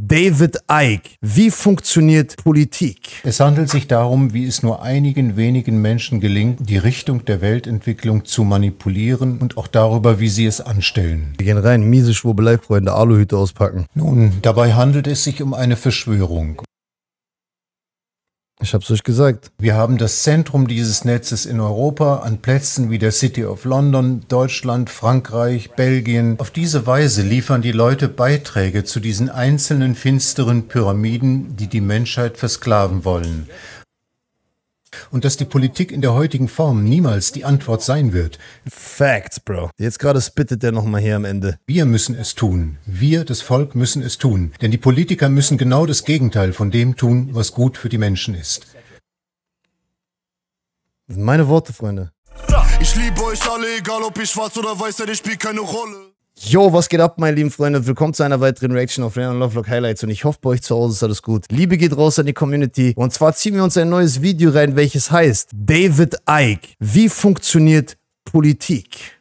David Icke. Wie funktioniert Politik? Es handelt sich darum, wie es nur einigen wenigen Menschen gelingt, die Richtung der Weltentwicklung zu manipulieren und auch darüber, wie sie es anstellen. Wir gehen rein, miese Schwurbelei, Freunde, Aluhüte auspacken. Nun, dabei handelt es sich um eine Verschwörung. Ich hab's euch gesagt. Wir haben das Zentrum dieses Netzes in Europa an Plätzen wie der City of London, Deutschland, Frankreich, Belgien. Auf diese Weise liefern die Leute Beiträge zu diesen einzelnen finsteren Pyramiden, die die Menschheit versklaven wollen. Und dass die Politik in der heutigen Form niemals die Antwort sein wird. Facts, Bro. Jetzt gerade spittet der nochmal hier am Ende. Wir müssen es tun. Wir, das Volk, müssen es tun. Denn die Politiker müssen genau das Gegenteil von dem tun, was gut für die Menschen ist. meine Worte, Freunde. Ich liebe euch alle, egal ob ich schwarz oder weiß seid, ich spielt keine Rolle. Yo, was geht ab, meine lieben Freunde? willkommen zu einer weiteren Reaction auf Leon Lovelock Highlights. Und ich hoffe, bei euch zu Hause ist alles gut. Liebe geht raus an die Community. Und zwar ziehen wir uns ein neues Video rein, welches heißt David Icke. Wie funktioniert Politik?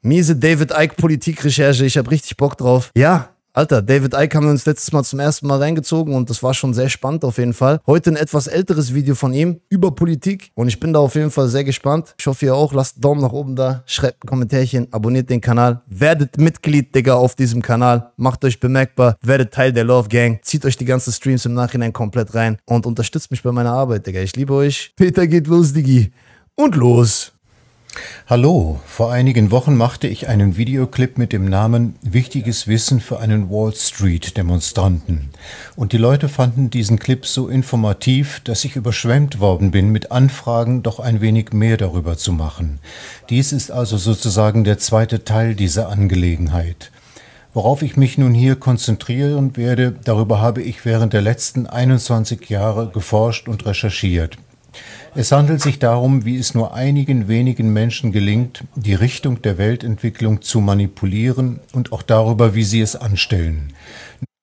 Miese David Icke Politikrecherche. Ich habe richtig Bock drauf. Ja, Alter, David Icke haben wir uns letztes Mal zum ersten Mal reingezogen und das war schon sehr spannend auf jeden Fall. Heute ein etwas älteres Video von ihm über Politik und ich bin da auf jeden Fall sehr gespannt. Ich hoffe ihr auch. Lasst einen Daumen nach oben da, schreibt ein Kommentarchen, abonniert den Kanal, werdet Mitglied, Digga, auf diesem Kanal. Macht euch bemerkbar, werdet Teil der Love Gang, zieht euch die ganzen Streams im Nachhinein komplett rein und unterstützt mich bei meiner Arbeit, Digga. Ich liebe euch. Peter geht los, Digi. Und los. Hallo, vor einigen Wochen machte ich einen Videoclip mit dem Namen Wichtiges Wissen für einen Wall Street-Demonstranten. Und die Leute fanden diesen Clip so informativ, dass ich überschwemmt worden bin mit Anfragen, doch ein wenig mehr darüber zu machen. Dies ist also sozusagen der zweite Teil dieser Angelegenheit. Worauf ich mich nun hier konzentrieren werde, darüber habe ich während der letzten 21 Jahre geforscht und recherchiert. Es handelt sich darum, wie es nur einigen wenigen Menschen gelingt, die Richtung der Weltentwicklung zu manipulieren und auch darüber, wie sie es anstellen.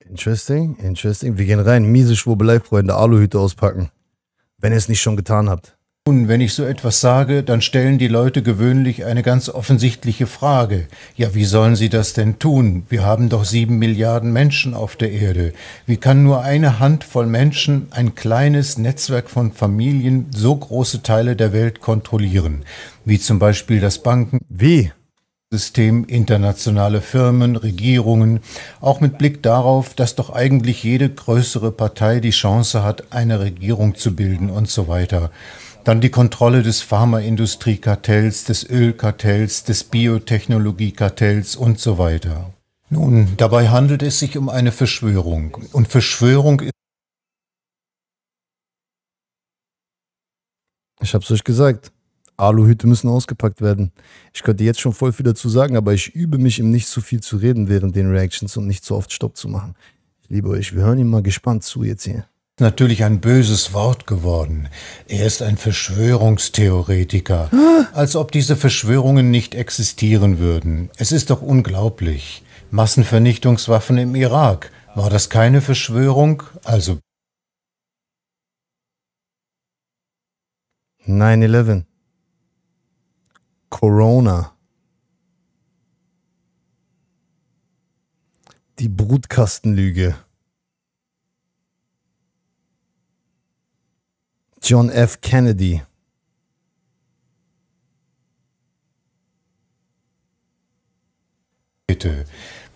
Interesting, interesting. Wir gehen rein. Miese Schwurbelei, Freunde, Aluhüte auspacken. Wenn ihr es nicht schon getan habt. Nun, wenn ich so etwas sage, dann stellen die Leute gewöhnlich eine ganz offensichtliche Frage. Ja, wie sollen sie das denn tun? Wir haben doch sieben Milliarden Menschen auf der Erde. Wie kann nur eine Handvoll Menschen, ein kleines Netzwerk von Familien, so große Teile der Welt kontrollieren? Wie zum Beispiel das Banken. Wie? System, internationale Firmen, Regierungen, auch mit Blick darauf, dass doch eigentlich jede größere Partei die Chance hat, eine Regierung zu bilden und so weiter. Dann die Kontrolle des Pharmaindustriekartells, des Ölkartells, des Biotechnologiekartells und so weiter. Nun, dabei handelt es sich um eine Verschwörung. Und Verschwörung ist. Ich hab's euch gesagt. Aluhüte müssen ausgepackt werden. Ich könnte jetzt schon voll viel dazu sagen, aber ich übe mich, im nicht zu viel zu reden während den Reactions und nicht zu oft Stopp zu machen. Ich liebe euch, wir hören ihm mal gespannt zu jetzt hier natürlich ein böses Wort geworden. Er ist ein Verschwörungstheoretiker. Als ob diese Verschwörungen nicht existieren würden. Es ist doch unglaublich. Massenvernichtungswaffen im Irak. War das keine Verschwörung? Also. 9-11. Corona. Die Brutkastenlüge. John F. Kennedy. Bitte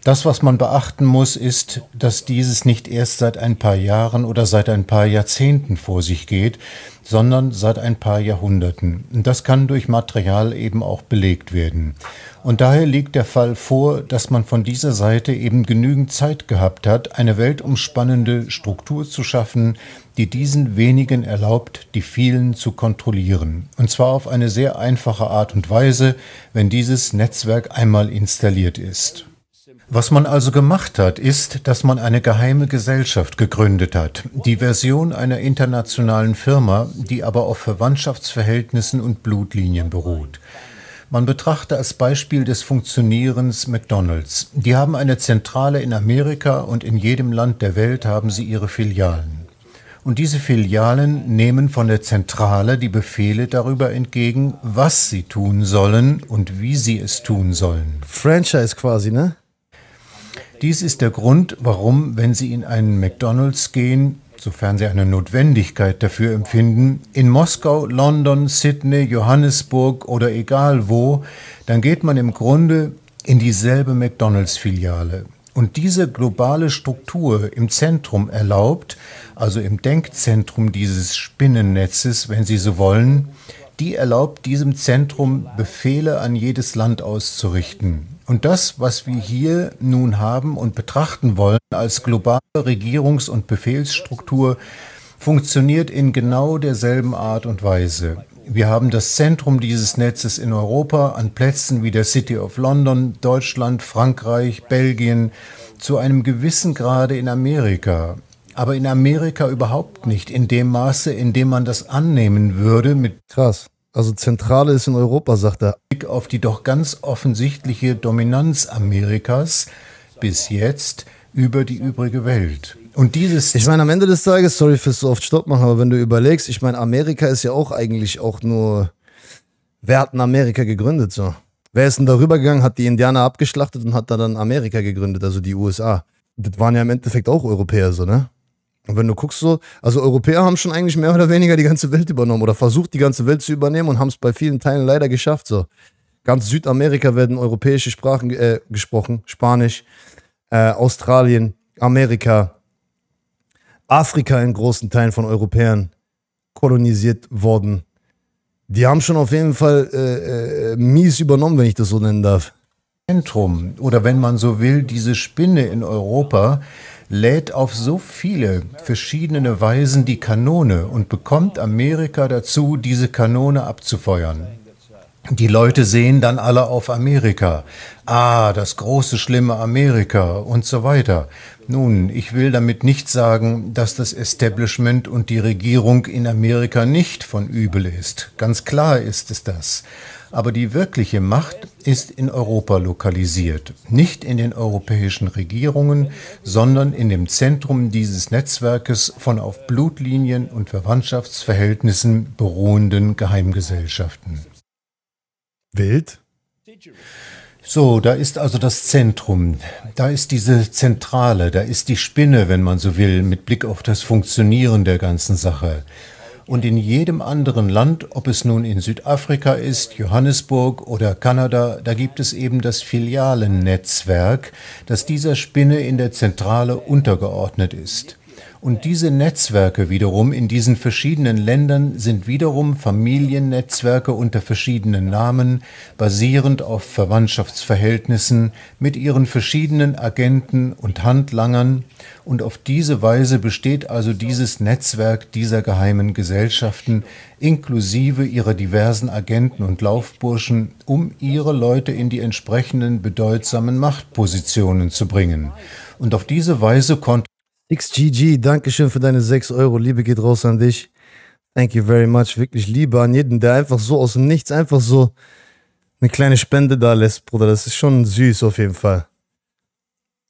das, was man beachten muss, ist, dass dieses nicht erst seit ein paar Jahren oder seit ein paar Jahrzehnten vor sich geht, sondern seit ein paar Jahrhunderten. Und Das kann durch Material eben auch belegt werden. Und daher liegt der Fall vor, dass man von dieser Seite eben genügend Zeit gehabt hat, eine weltumspannende Struktur zu schaffen, die diesen wenigen erlaubt, die vielen zu kontrollieren. Und zwar auf eine sehr einfache Art und Weise, wenn dieses Netzwerk einmal installiert ist. Was man also gemacht hat, ist, dass man eine geheime Gesellschaft gegründet hat. Die Version einer internationalen Firma, die aber auf Verwandtschaftsverhältnissen und Blutlinien beruht. Man betrachte als Beispiel des Funktionierens McDonald's. Die haben eine Zentrale in Amerika und in jedem Land der Welt haben sie ihre Filialen. Und diese Filialen nehmen von der Zentrale die Befehle darüber entgegen, was sie tun sollen und wie sie es tun sollen. Franchise quasi, ne? Dies ist der Grund, warum, wenn Sie in einen McDonald's gehen, sofern Sie eine Notwendigkeit dafür empfinden, in Moskau, London, Sydney, Johannesburg oder egal wo, dann geht man im Grunde in dieselbe McDonald's-Filiale. Und diese globale Struktur im Zentrum erlaubt, also im Denkzentrum dieses Spinnennetzes, wenn Sie so wollen, die erlaubt diesem Zentrum Befehle an jedes Land auszurichten. Und das, was wir hier nun haben und betrachten wollen als globale Regierungs- und Befehlsstruktur, funktioniert in genau derselben Art und Weise. Wir haben das Zentrum dieses Netzes in Europa an Plätzen wie der City of London, Deutschland, Frankreich, Belgien, zu einem gewissen Grade in Amerika. Aber in Amerika überhaupt nicht, in dem Maße, in dem man das annehmen würde mit Krass. Also Zentrale ist in Europa, sagt er. Blick auf die doch ganz offensichtliche Dominanz Amerikas bis jetzt über die übrige Welt. Und dieses. Ich meine, am Ende des Tages, sorry fürs so oft Stopp machen, aber wenn du überlegst, ich meine, Amerika ist ja auch eigentlich auch nur. Wer hat in Amerika gegründet so? Wer ist denn darüber gegangen, hat die Indianer abgeschlachtet und hat da dann Amerika gegründet, also die USA? Das waren ja im Endeffekt auch Europäer so, ne? Und wenn du guckst so, also Europäer haben schon eigentlich mehr oder weniger die ganze Welt übernommen oder versucht die ganze Welt zu übernehmen und haben es bei vielen Teilen leider geschafft so. Ganz Südamerika werden europäische Sprachen äh, gesprochen, Spanisch, äh, Australien, Amerika, Afrika in großen Teilen von Europäern kolonisiert worden. Die haben schon auf jeden Fall äh, äh mies übernommen, wenn ich das so nennen darf. Zentrum oder wenn man so will, diese Spinne in Europa, lädt auf so viele verschiedene Weisen die Kanone und bekommt Amerika dazu, diese Kanone abzufeuern. Die Leute sehen dann alle auf Amerika. Ah, das große, schlimme Amerika und so weiter. Nun, ich will damit nicht sagen, dass das Establishment und die Regierung in Amerika nicht von übel ist. Ganz klar ist es das. Aber die wirkliche Macht ist in Europa lokalisiert, nicht in den europäischen Regierungen, sondern in dem Zentrum dieses Netzwerkes von auf Blutlinien und Verwandtschaftsverhältnissen beruhenden Geheimgesellschaften. Wild? So, da ist also das Zentrum, da ist diese Zentrale, da ist die Spinne, wenn man so will, mit Blick auf das Funktionieren der ganzen Sache und in jedem anderen Land, ob es nun in Südafrika ist, Johannesburg oder Kanada, da gibt es eben das Filialennetzwerk, das dieser Spinne in der Zentrale untergeordnet ist. Und diese Netzwerke wiederum in diesen verschiedenen Ländern sind wiederum Familiennetzwerke unter verschiedenen Namen, basierend auf Verwandtschaftsverhältnissen mit ihren verschiedenen Agenten und Handlangern. Und auf diese Weise besteht also dieses Netzwerk dieser geheimen Gesellschaften inklusive ihrer diversen Agenten und Laufburschen, um ihre Leute in die entsprechenden bedeutsamen Machtpositionen zu bringen. Und auf diese Weise konnte XGG, Dankeschön für deine 6 Euro. Liebe geht raus an dich. Thank you very much. Wirklich Liebe an jeden, der einfach so aus dem Nichts einfach so eine kleine Spende da lässt, Bruder. Das ist schon süß auf jeden Fall.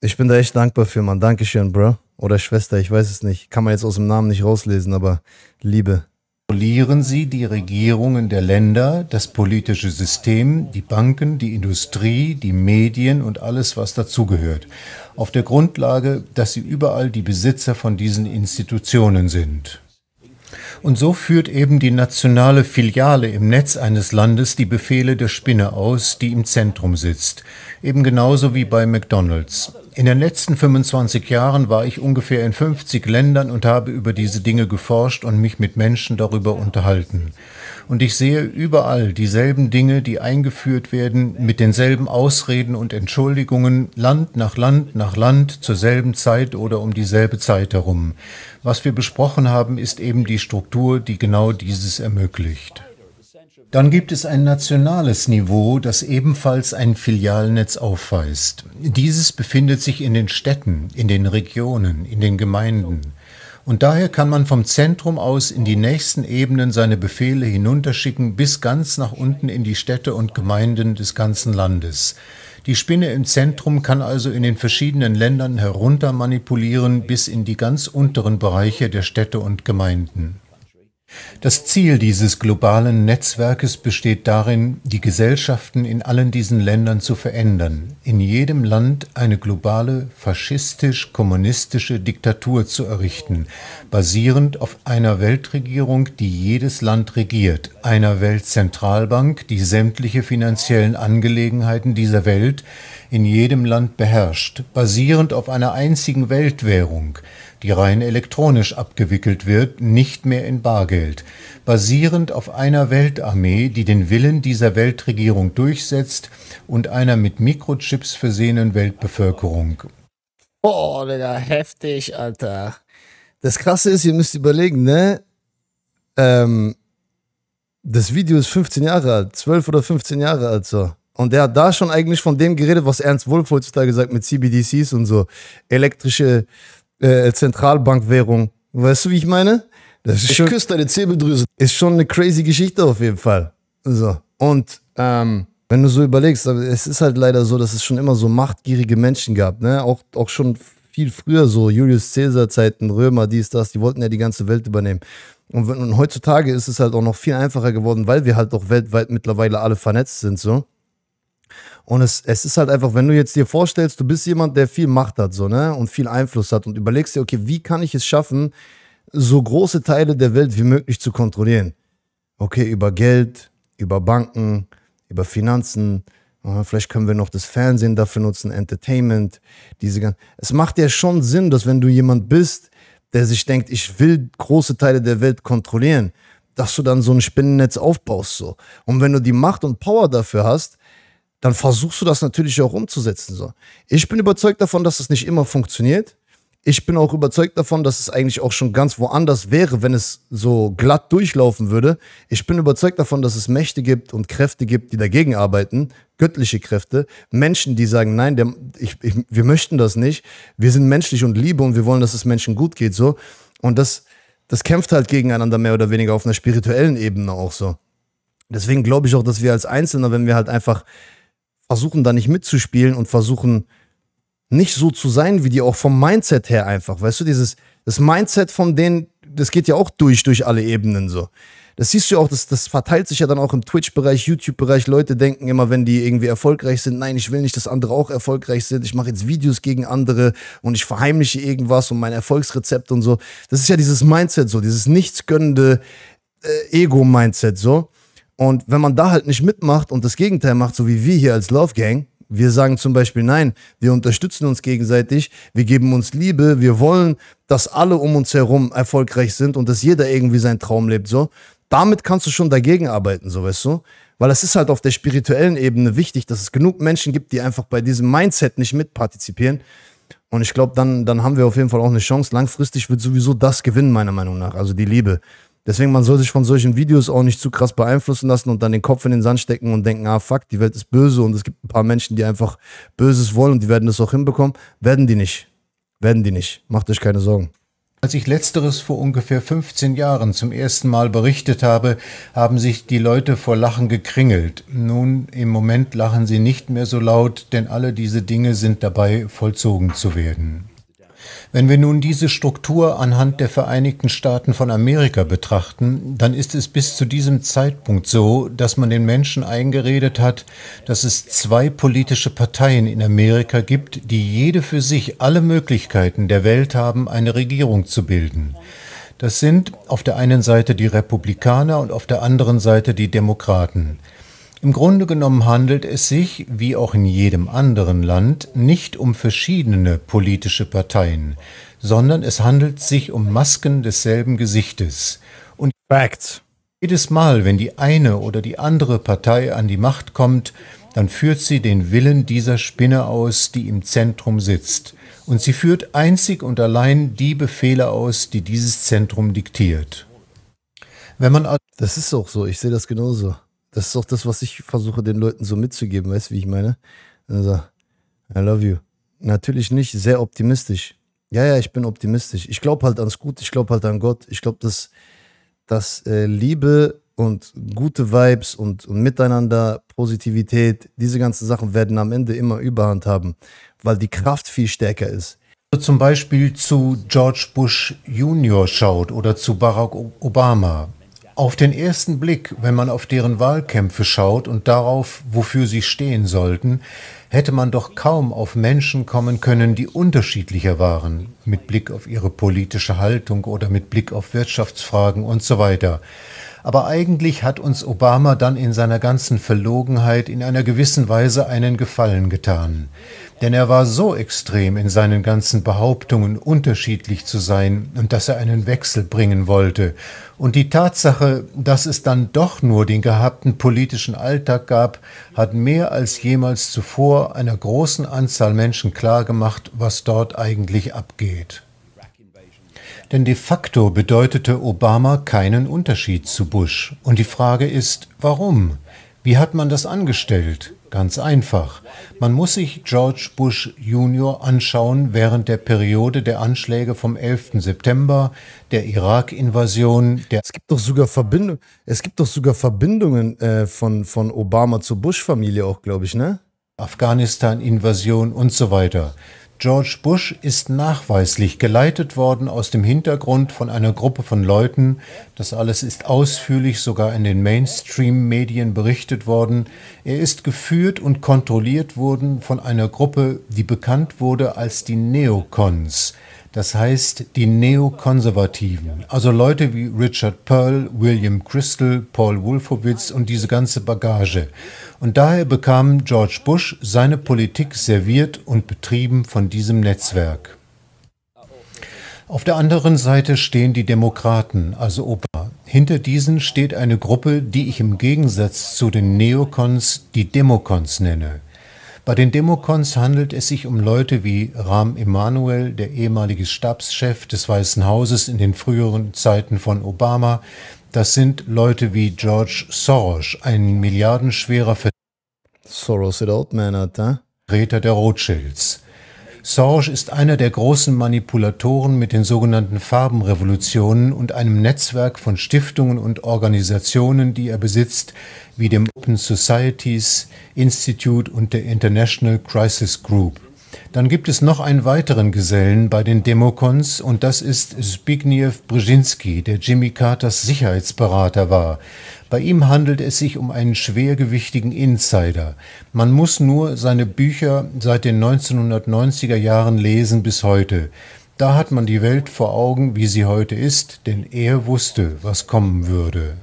Ich bin da echt dankbar für, Mann. Dankeschön, Bro. Oder Schwester, ich weiß es nicht. Kann man jetzt aus dem Namen nicht rauslesen, aber Liebe. Kontrollieren Sie die Regierungen der Länder, das politische System, die Banken, die Industrie, die Medien und alles, was dazugehört, auf der Grundlage, dass Sie überall die Besitzer von diesen Institutionen sind. Und so führt eben die nationale Filiale im Netz eines Landes die Befehle der Spinne aus, die im Zentrum sitzt, eben genauso wie bei McDonald's. In den letzten 25 Jahren war ich ungefähr in 50 Ländern und habe über diese Dinge geforscht und mich mit Menschen darüber unterhalten. Und ich sehe überall dieselben Dinge, die eingeführt werden, mit denselben Ausreden und Entschuldigungen, Land nach Land nach Land, zur selben Zeit oder um dieselbe Zeit herum. Was wir besprochen haben, ist eben die Struktur, die genau dieses ermöglicht. Dann gibt es ein nationales Niveau, das ebenfalls ein Filialnetz aufweist. Dieses befindet sich in den Städten, in den Regionen, in den Gemeinden. Und daher kann man vom Zentrum aus in die nächsten Ebenen seine Befehle hinunterschicken bis ganz nach unten in die Städte und Gemeinden des ganzen Landes. Die Spinne im Zentrum kann also in den verschiedenen Ländern herunter manipulieren bis in die ganz unteren Bereiche der Städte und Gemeinden. Das Ziel dieses globalen Netzwerkes besteht darin, die Gesellschaften in allen diesen Ländern zu verändern, in jedem Land eine globale faschistisch-kommunistische Diktatur zu errichten, basierend auf einer Weltregierung, die jedes Land regiert, einer Weltzentralbank, die sämtliche finanziellen Angelegenheiten dieser Welt in jedem Land beherrscht, basierend auf einer einzigen Weltwährung, die rein elektronisch abgewickelt wird, nicht mehr in Bargeld, basierend auf einer Weltarmee, die den Willen dieser Weltregierung durchsetzt und einer mit Mikrochips versehenen Weltbevölkerung. Boah, Digga, heftig, Alter. Das Krasse ist, ihr müsst überlegen, ne? Ähm, das Video ist 15 Jahre alt, 12 oder 15 Jahre alt so. Und der hat da schon eigentlich von dem geredet, was Ernst Wolf heutzutage sagt mit CBDCs und so. Elektrische äh, Zentralbankwährung. Weißt du, wie ich meine? Das ist ich schon, küsse deine Zirbeldrüse. Ist schon eine crazy Geschichte auf jeden Fall. So. Und ähm, wenn du so überlegst, es ist halt leider so, dass es schon immer so machtgierige Menschen gab. Ne? Auch, auch schon viel früher so, Julius Caesar-Zeiten, Römer, dies, das, die wollten ja die ganze Welt übernehmen. Und, und heutzutage ist es halt auch noch viel einfacher geworden, weil wir halt auch weltweit mittlerweile alle vernetzt sind. so. Und es, es ist halt einfach, wenn du jetzt dir vorstellst, du bist jemand, der viel Macht hat, so, ne, und viel Einfluss hat und überlegst dir, okay, wie kann ich es schaffen, so große Teile der Welt wie möglich zu kontrollieren? Okay, über Geld, über Banken, über Finanzen, vielleicht können wir noch das Fernsehen dafür nutzen, Entertainment, diese ganzen. Es macht ja schon Sinn, dass wenn du jemand bist, der sich denkt, ich will große Teile der Welt kontrollieren, dass du dann so ein Spinnennetz aufbaust, so. Und wenn du die Macht und Power dafür hast, dann versuchst du das natürlich auch umzusetzen. So. Ich bin überzeugt davon, dass es nicht immer funktioniert. Ich bin auch überzeugt davon, dass es eigentlich auch schon ganz woanders wäre, wenn es so glatt durchlaufen würde. Ich bin überzeugt davon, dass es Mächte gibt und Kräfte gibt, die dagegen arbeiten, göttliche Kräfte, Menschen, die sagen, nein, der, ich, ich, wir möchten das nicht. Wir sind menschlich und Liebe und wir wollen, dass es Menschen gut geht. So. Und das, das kämpft halt gegeneinander mehr oder weniger auf einer spirituellen Ebene auch so. Deswegen glaube ich auch, dass wir als Einzelner, wenn wir halt einfach versuchen da nicht mitzuspielen und versuchen nicht so zu sein wie die auch vom Mindset her einfach. Weißt du, dieses das Mindset von denen, das geht ja auch durch durch alle Ebenen so. Das siehst du ja auch, das, das verteilt sich ja dann auch im Twitch-Bereich, YouTube-Bereich. Leute denken immer, wenn die irgendwie erfolgreich sind, nein, ich will nicht, dass andere auch erfolgreich sind. Ich mache jetzt Videos gegen andere und ich verheimliche irgendwas und mein Erfolgsrezept und so. Das ist ja dieses Mindset so, dieses nichtsgönnende äh, Ego-Mindset so. Und wenn man da halt nicht mitmacht und das Gegenteil macht, so wie wir hier als Love Gang, wir sagen zum Beispiel, nein, wir unterstützen uns gegenseitig, wir geben uns Liebe, wir wollen, dass alle um uns herum erfolgreich sind und dass jeder irgendwie seinen Traum lebt, so. Damit kannst du schon dagegen arbeiten, so weißt du. Weil es ist halt auf der spirituellen Ebene wichtig, dass es genug Menschen gibt, die einfach bei diesem Mindset nicht mitpartizipieren. Und ich glaube, dann, dann haben wir auf jeden Fall auch eine Chance. Langfristig wird sowieso das gewinnen, meiner Meinung nach, also die Liebe. Deswegen, man soll sich von solchen Videos auch nicht zu krass beeinflussen lassen und dann den Kopf in den Sand stecken und denken, ah fuck, die Welt ist böse und es gibt ein paar Menschen, die einfach Böses wollen und die werden das auch hinbekommen. Werden die nicht. Werden die nicht. Macht euch keine Sorgen. Als ich letzteres vor ungefähr 15 Jahren zum ersten Mal berichtet habe, haben sich die Leute vor Lachen gekringelt. Nun, im Moment lachen sie nicht mehr so laut, denn alle diese Dinge sind dabei vollzogen zu werden. Wenn wir nun diese Struktur anhand der Vereinigten Staaten von Amerika betrachten, dann ist es bis zu diesem Zeitpunkt so, dass man den Menschen eingeredet hat, dass es zwei politische Parteien in Amerika gibt, die jede für sich alle Möglichkeiten der Welt haben, eine Regierung zu bilden. Das sind auf der einen Seite die Republikaner und auf der anderen Seite die Demokraten. Im Grunde genommen handelt es sich, wie auch in jedem anderen Land, nicht um verschiedene politische Parteien, sondern es handelt sich um Masken desselben Gesichtes. Und Facts. jedes Mal, wenn die eine oder die andere Partei an die Macht kommt, dann führt sie den Willen dieser Spinne aus, die im Zentrum sitzt. Und sie führt einzig und allein die Befehle aus, die dieses Zentrum diktiert. Wenn man das ist auch so, ich sehe das genauso. Das ist doch das, was ich versuche, den Leuten so mitzugeben. Weißt du, wie ich meine? Also, I love you. Natürlich nicht, sehr optimistisch. Ja, ja, ich bin optimistisch. Ich glaube halt ans Gute, ich glaube halt an Gott. Ich glaube, dass, dass äh, Liebe und gute Vibes und, und, Miteinander, Positivität, diese ganzen Sachen werden am Ende immer Überhand haben, weil die Kraft viel stärker ist. Wenn also Zum Beispiel zu George Bush Junior schaut oder zu Barack Obama, auf den ersten Blick, wenn man auf deren Wahlkämpfe schaut und darauf, wofür sie stehen sollten, hätte man doch kaum auf Menschen kommen können, die unterschiedlicher waren, mit Blick auf ihre politische Haltung oder mit Blick auf Wirtschaftsfragen und so weiter. Aber eigentlich hat uns Obama dann in seiner ganzen Verlogenheit in einer gewissen Weise einen Gefallen getan. Denn er war so extrem in seinen ganzen Behauptungen, unterschiedlich zu sein und dass er einen Wechsel bringen wollte und die Tatsache, dass es dann doch nur den gehabten politischen Alltag gab, hat mehr als jemals zuvor einer großen Anzahl Menschen klargemacht, was dort eigentlich abgeht. Denn de facto bedeutete Obama keinen Unterschied zu Bush. Und die Frage ist, warum? Wie hat man das angestellt? Ganz einfach. Man muss sich George Bush Jr. anschauen während der Periode der Anschläge vom 11. September, der Irak-Invasion. Der es gibt doch sogar Verbindungen. Es gibt doch sogar Verbindungen äh, von von Obama zur Bush-Familie auch, glaube ich, ne? Afghanistan-Invasion und so weiter. George Bush ist nachweislich geleitet worden aus dem Hintergrund von einer Gruppe von Leuten. Das alles ist ausführlich sogar in den Mainstream-Medien berichtet worden. Er ist geführt und kontrolliert worden von einer Gruppe, die bekannt wurde als die Neocons. Das heißt, die Neokonservativen, also Leute wie Richard Pearl, William Crystal, Paul Wolfowitz und diese ganze Bagage. Und daher bekam George Bush seine Politik serviert und betrieben von diesem Netzwerk. Auf der anderen Seite stehen die Demokraten, also Opa. Hinter diesen steht eine Gruppe, die ich im Gegensatz zu den Neokons die Demokons nenne. Bei den Demokons handelt es sich um Leute wie Rahm Emanuel, der ehemalige Stabschef des Weißen Hauses in den früheren Zeiten von Obama. Das sind Leute wie George Soros, ein milliardenschwerer Versorger, Soros it out, Maynard, ne? Räter der Rothschilds. Sorge ist einer der großen Manipulatoren mit den sogenannten Farbenrevolutionen und einem Netzwerk von Stiftungen und Organisationen, die er besitzt, wie dem Open Societies Institute und der International Crisis Group. Dann gibt es noch einen weiteren Gesellen bei den Demokons und das ist Zbigniew Brzezinski, der Jimmy Carters Sicherheitsberater war bei ihm handelt es sich um einen schwergewichtigen Insider. Man muss nur seine Bücher seit den 1990er Jahren lesen bis heute. Da hat man die Welt vor Augen, wie sie heute ist, denn er wusste, was kommen würde.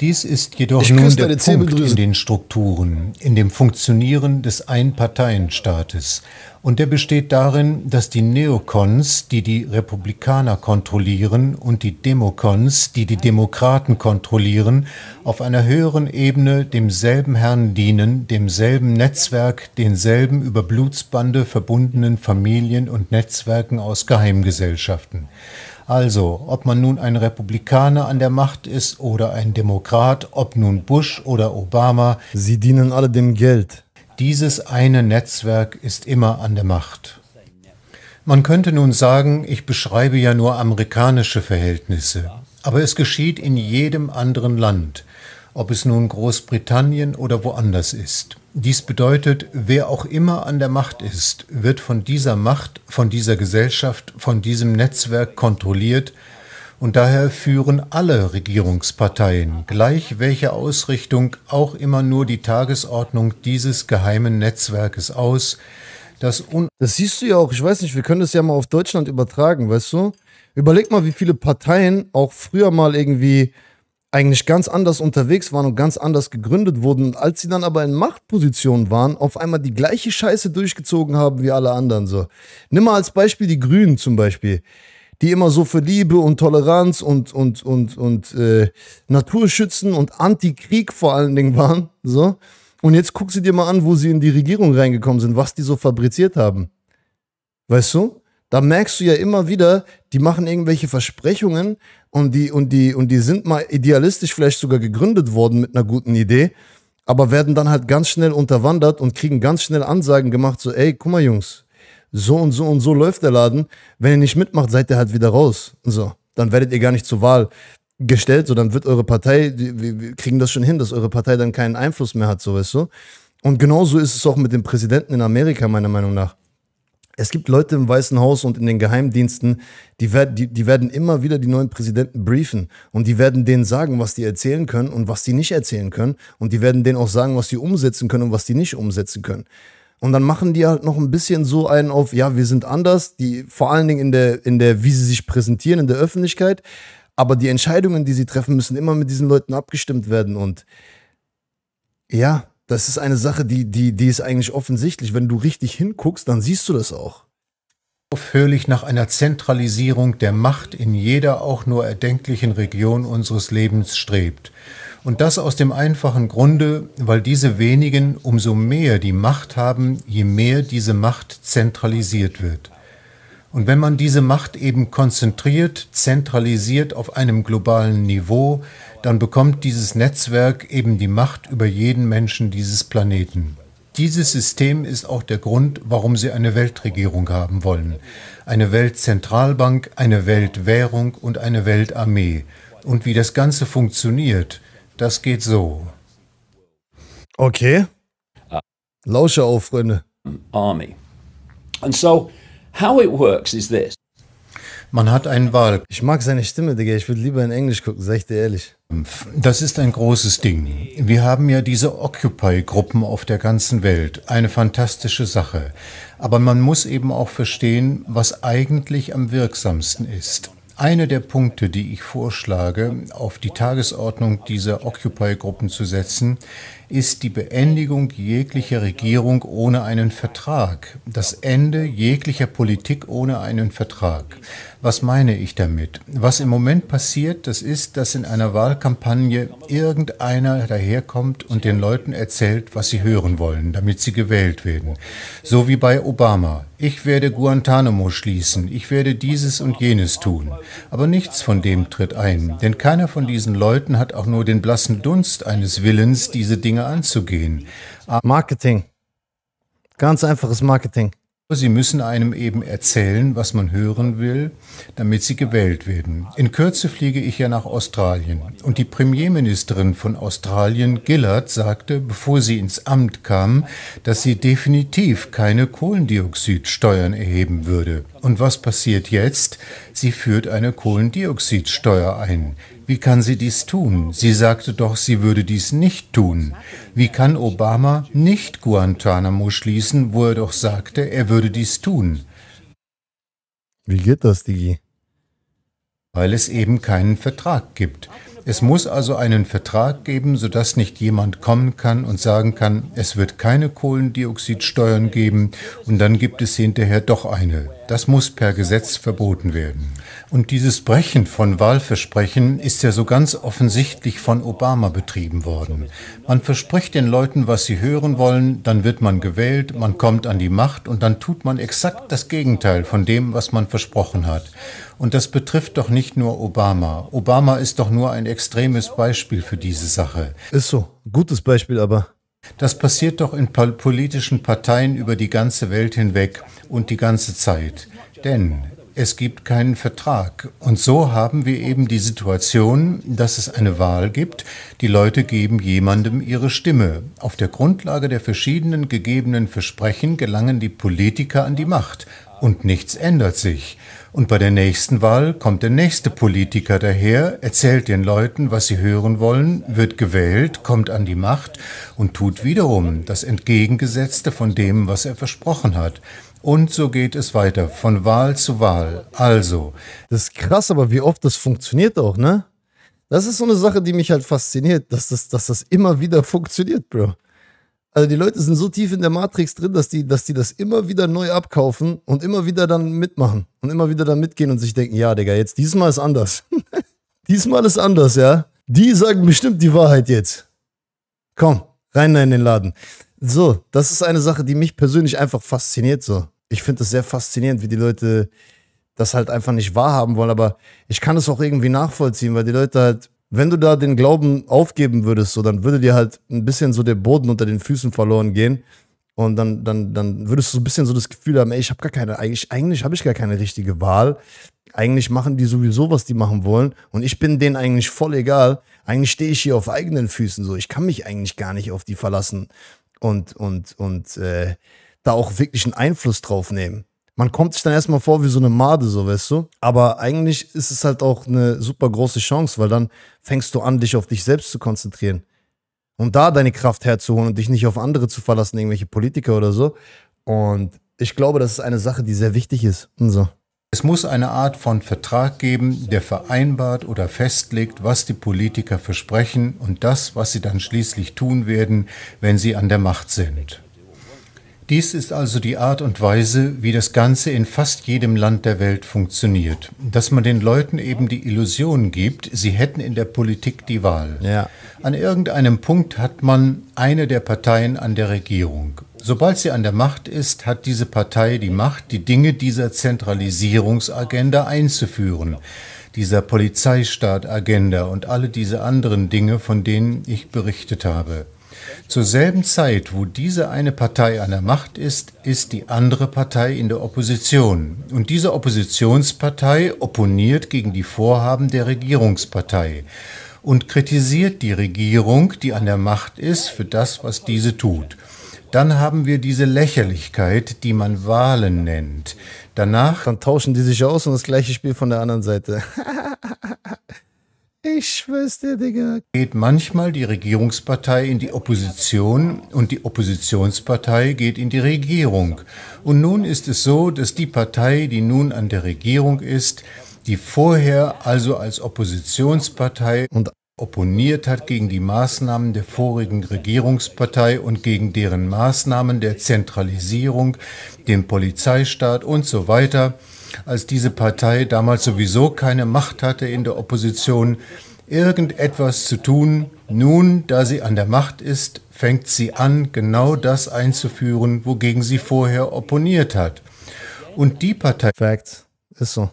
Dies ist jedoch ich nun der Punkt in den Strukturen, in dem Funktionieren des Einparteienstaates. Und der besteht darin, dass die Neokons, die die Republikaner kontrollieren, und die Demokons, die die Demokraten kontrollieren, auf einer höheren Ebene demselben Herrn dienen, demselben Netzwerk, denselben über Blutsbande verbundenen Familien und Netzwerken aus Geheimgesellschaften. Also, ob man nun ein Republikaner an der Macht ist oder ein Demokrat, ob nun Bush oder Obama, sie dienen alle dem Geld. Dieses eine Netzwerk ist immer an der Macht. Man könnte nun sagen, ich beschreibe ja nur amerikanische Verhältnisse, aber es geschieht in jedem anderen Land ob es nun Großbritannien oder woanders ist. Dies bedeutet, wer auch immer an der Macht ist, wird von dieser Macht, von dieser Gesellschaft, von diesem Netzwerk kontrolliert, und daher führen alle Regierungsparteien, gleich welche Ausrichtung auch immer nur die Tagesordnung dieses geheimen Netzwerkes aus, das un Das siehst du ja auch, ich weiß nicht, wir können das ja mal auf Deutschland übertragen, weißt du? Überleg mal, wie viele Parteien auch früher mal irgendwie eigentlich ganz anders unterwegs waren und ganz anders gegründet wurden. Und als sie dann aber in Machtpositionen waren, auf einmal die gleiche Scheiße durchgezogen haben wie alle anderen. So. Nimm mal als Beispiel die Grünen zum Beispiel, die immer so für Liebe und Toleranz und, und, und, und äh, Naturschützen und Antikrieg vor allen Dingen waren. So. Und jetzt guck sie dir mal an, wo sie in die Regierung reingekommen sind, was die so fabriziert haben. Weißt du? Da merkst du ja immer wieder, die machen irgendwelche Versprechungen und die, und die, und die sind mal idealistisch vielleicht sogar gegründet worden mit einer guten Idee, aber werden dann halt ganz schnell unterwandert und kriegen ganz schnell Ansagen gemacht, so, ey, guck mal, Jungs, so und so und so läuft der Laden. Wenn ihr nicht mitmacht, seid ihr halt wieder raus. So, dann werdet ihr gar nicht zur Wahl gestellt, so dann wird eure Partei, wir, wir kriegen das schon hin, dass eure Partei dann keinen Einfluss mehr hat, so weißt du. Und genauso ist es auch mit dem Präsidenten in Amerika, meiner Meinung nach es gibt Leute im Weißen Haus und in den Geheimdiensten, die, werd, die, die werden immer wieder die neuen Präsidenten briefen und die werden denen sagen, was die erzählen können und was die nicht erzählen können und die werden denen auch sagen, was die umsetzen können und was die nicht umsetzen können. Und dann machen die halt noch ein bisschen so einen auf, ja, wir sind anders, die vor allen Dingen in der, in der, wie sie sich präsentieren in der Öffentlichkeit. Aber die Entscheidungen, die sie treffen, müssen immer mit diesen Leuten abgestimmt werden. Und ja, das ist eine Sache, die, die, die ist eigentlich offensichtlich. Wenn du richtig hinguckst, dann siehst du das auch. Aufhörlich nach einer Zentralisierung der Macht in jeder auch nur erdenklichen Region unseres Lebens strebt. Und das aus dem einfachen Grunde, weil diese wenigen umso mehr die Macht haben, je mehr diese Macht zentralisiert wird. Und wenn man diese Macht eben konzentriert, zentralisiert auf einem globalen Niveau, dann bekommt dieses Netzwerk eben die Macht über jeden Menschen dieses Planeten. Dieses System ist auch der Grund, warum sie eine Weltregierung haben wollen. Eine Weltzentralbank, eine Weltwährung und eine Weltarmee. Und wie das Ganze funktioniert, das geht so. Okay. Ah. Lausche auf, Freunde. Army. And so How it works is this. Man hat einen Wahl. Ich mag seine Stimme, Digga. Ich würde lieber in Englisch gucken, sag ich dir ehrlich. Das ist ein großes Ding. Wir haben ja diese Occupy-Gruppen auf der ganzen Welt. Eine fantastische Sache. Aber man muss eben auch verstehen, was eigentlich am wirksamsten ist. Einer der Punkte, die ich vorschlage, auf die Tagesordnung dieser Occupy-Gruppen zu setzen, ist die Beendigung jeglicher Regierung ohne einen Vertrag, das Ende jeglicher Politik ohne einen Vertrag. Was meine ich damit? Was im Moment passiert, das ist, dass in einer Wahlkampagne irgendeiner daherkommt und den Leuten erzählt, was sie hören wollen, damit sie gewählt werden. So wie bei Obama. Ich werde Guantanamo schließen, ich werde dieses und jenes tun. Aber nichts von dem tritt ein, denn keiner von diesen Leuten hat auch nur den blassen Dunst eines Willens, diese Dinge anzugehen. Marketing. Ganz einfaches Marketing. Sie müssen einem eben erzählen, was man hören will, damit Sie gewählt werden. In Kürze fliege ich ja nach Australien. Und die Premierministerin von Australien, Gillard, sagte, bevor sie ins Amt kam, dass sie definitiv keine Kohlendioxidsteuern erheben würde. Und was passiert jetzt? Sie führt eine Kohlendioxidsteuer ein. Wie kann sie dies tun? Sie sagte doch, sie würde dies nicht tun. Wie kann Obama nicht Guantanamo schließen, wo er doch sagte, er würde dies tun? Wie geht das, Digi? Weil es eben keinen Vertrag gibt. Es muss also einen Vertrag geben, sodass nicht jemand kommen kann und sagen kann, es wird keine Kohlendioxidsteuern geben und dann gibt es hinterher doch eine. Das muss per Gesetz verboten werden. Und dieses Brechen von Wahlversprechen ist ja so ganz offensichtlich von Obama betrieben worden. Man verspricht den Leuten, was sie hören wollen, dann wird man gewählt, man kommt an die Macht und dann tut man exakt das Gegenteil von dem, was man versprochen hat. Und das betrifft doch nicht nur Obama. Obama ist doch nur ein extremes Beispiel für diese Sache. Ist so, gutes Beispiel aber. Das passiert doch in politischen Parteien über die ganze Welt hinweg und die ganze Zeit. Denn es gibt keinen Vertrag. Und so haben wir eben die Situation, dass es eine Wahl gibt. Die Leute geben jemandem ihre Stimme. Auf der Grundlage der verschiedenen gegebenen Versprechen gelangen die Politiker an die Macht. Und nichts ändert sich. Und bei der nächsten Wahl kommt der nächste Politiker daher, erzählt den Leuten, was sie hören wollen, wird gewählt, kommt an die Macht und tut wiederum das Entgegengesetzte von dem, was er versprochen hat. Und so geht es weiter, von Wahl zu Wahl. Also. Das ist krass, aber wie oft das funktioniert auch, ne? Das ist so eine Sache, die mich halt fasziniert, dass das, dass das immer wieder funktioniert, Bro. Also die Leute sind so tief in der Matrix drin, dass die, dass die das immer wieder neu abkaufen und immer wieder dann mitmachen und immer wieder dann mitgehen und sich denken, ja, Digga, jetzt diesmal ist anders. diesmal ist anders, ja. Die sagen bestimmt die Wahrheit jetzt. Komm, rein in den Laden. So, das ist eine Sache, die mich persönlich einfach fasziniert so ich finde das sehr faszinierend, wie die Leute das halt einfach nicht wahrhaben wollen. Aber ich kann es auch irgendwie nachvollziehen, weil die Leute halt, wenn du da den Glauben aufgeben würdest, so, dann würde dir halt ein bisschen so der Boden unter den Füßen verloren gehen. Und dann, dann, dann würdest du so ein bisschen so das Gefühl haben, ey, ich habe gar keine, eigentlich, eigentlich habe ich gar keine richtige Wahl. Eigentlich machen die sowieso, was die machen wollen. Und ich bin denen eigentlich voll egal. Eigentlich stehe ich hier auf eigenen Füßen so. Ich kann mich eigentlich gar nicht auf die verlassen. Und, und, und, äh, da auch wirklich einen Einfluss drauf nehmen. Man kommt sich dann erstmal vor wie so eine Made, so weißt du. Aber eigentlich ist es halt auch eine super große Chance, weil dann fängst du an, dich auf dich selbst zu konzentrieren. Und da deine Kraft herzuholen und dich nicht auf andere zu verlassen, irgendwelche Politiker oder so. Und ich glaube, das ist eine Sache, die sehr wichtig ist. Und so. Es muss eine Art von Vertrag geben, der vereinbart oder festlegt, was die Politiker versprechen und das, was sie dann schließlich tun werden, wenn sie an der Macht sind. Dies ist also die Art und Weise, wie das Ganze in fast jedem Land der Welt funktioniert. Dass man den Leuten eben die Illusion gibt, sie hätten in der Politik die Wahl. Ja. An irgendeinem Punkt hat man eine der Parteien an der Regierung. Sobald sie an der Macht ist, hat diese Partei die Macht, die Dinge dieser Zentralisierungsagenda einzuführen dieser Polizeistaat-Agenda und alle diese anderen Dinge, von denen ich berichtet habe. Zur selben Zeit, wo diese eine Partei an der Macht ist, ist die andere Partei in der Opposition. Und diese Oppositionspartei opponiert gegen die Vorhaben der Regierungspartei und kritisiert die Regierung, die an der Macht ist, für das, was diese tut. Dann haben wir diese Lächerlichkeit, die man Wahlen nennt. Danach. Dann tauschen die sich aus und das gleiche Spiel von der anderen Seite. Ich wüsste, Digga. Geht manchmal die Regierungspartei in die Opposition und die Oppositionspartei geht in die Regierung. Und nun ist es so, dass die Partei, die nun an der Regierung ist, die vorher also als Oppositionspartei und opponiert hat gegen die Maßnahmen der vorigen Regierungspartei und gegen deren Maßnahmen der Zentralisierung, dem Polizeistaat und so weiter, als diese Partei damals sowieso keine Macht hatte in der Opposition, irgendetwas zu tun. Nun, da sie an der Macht ist, fängt sie an, genau das einzuführen, wogegen sie vorher opponiert hat. Und die Partei. Facts. Ist so.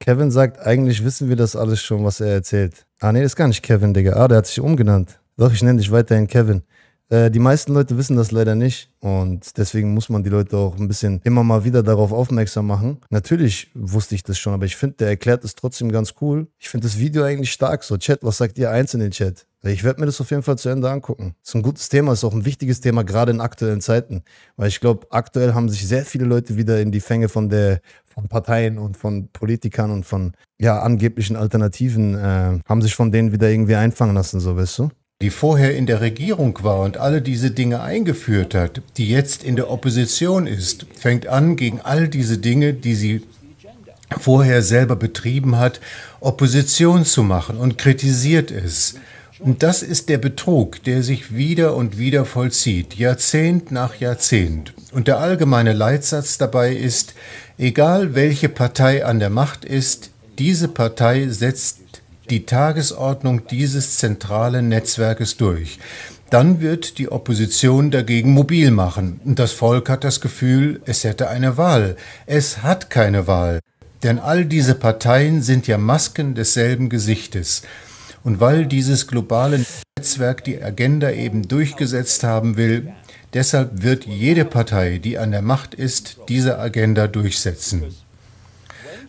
Kevin sagt, eigentlich wissen wir das alles schon, was er erzählt. Ah, nee, ist gar nicht Kevin, Digga. Ah, der hat sich umgenannt. Doch, ich nenne dich weiterhin Kevin. Äh, die meisten Leute wissen das leider nicht und deswegen muss man die Leute auch ein bisschen immer mal wieder darauf aufmerksam machen. Natürlich wusste ich das schon, aber ich finde, der erklärt es trotzdem ganz cool. Ich finde das Video eigentlich stark so. Chat, was sagt ihr eins in den Chat? Ich werde mir das auf jeden Fall zu Ende angucken. Ist ein gutes Thema, ist auch ein wichtiges Thema, gerade in aktuellen Zeiten. Weil ich glaube, aktuell haben sich sehr viele Leute wieder in die Fänge von der von Parteien und von Politikern und von ja angeblichen Alternativen, äh, haben sich von denen wieder irgendwie einfangen lassen, so weißt du? die vorher in der Regierung war und alle diese Dinge eingeführt hat, die jetzt in der Opposition ist, fängt an, gegen all diese Dinge, die sie vorher selber betrieben hat, Opposition zu machen und kritisiert es. Und das ist der Betrug, der sich wieder und wieder vollzieht, Jahrzehnt nach Jahrzehnt. Und der allgemeine Leitsatz dabei ist, egal welche Partei an der Macht ist, diese Partei setzt die Tagesordnung dieses zentralen Netzwerkes durch. Dann wird die Opposition dagegen mobil machen. Das Volk hat das Gefühl, es hätte eine Wahl. Es hat keine Wahl. Denn all diese Parteien sind ja Masken desselben Gesichtes. Und weil dieses globale Netzwerk die Agenda eben durchgesetzt haben will, deshalb wird jede Partei, die an der Macht ist, diese Agenda durchsetzen.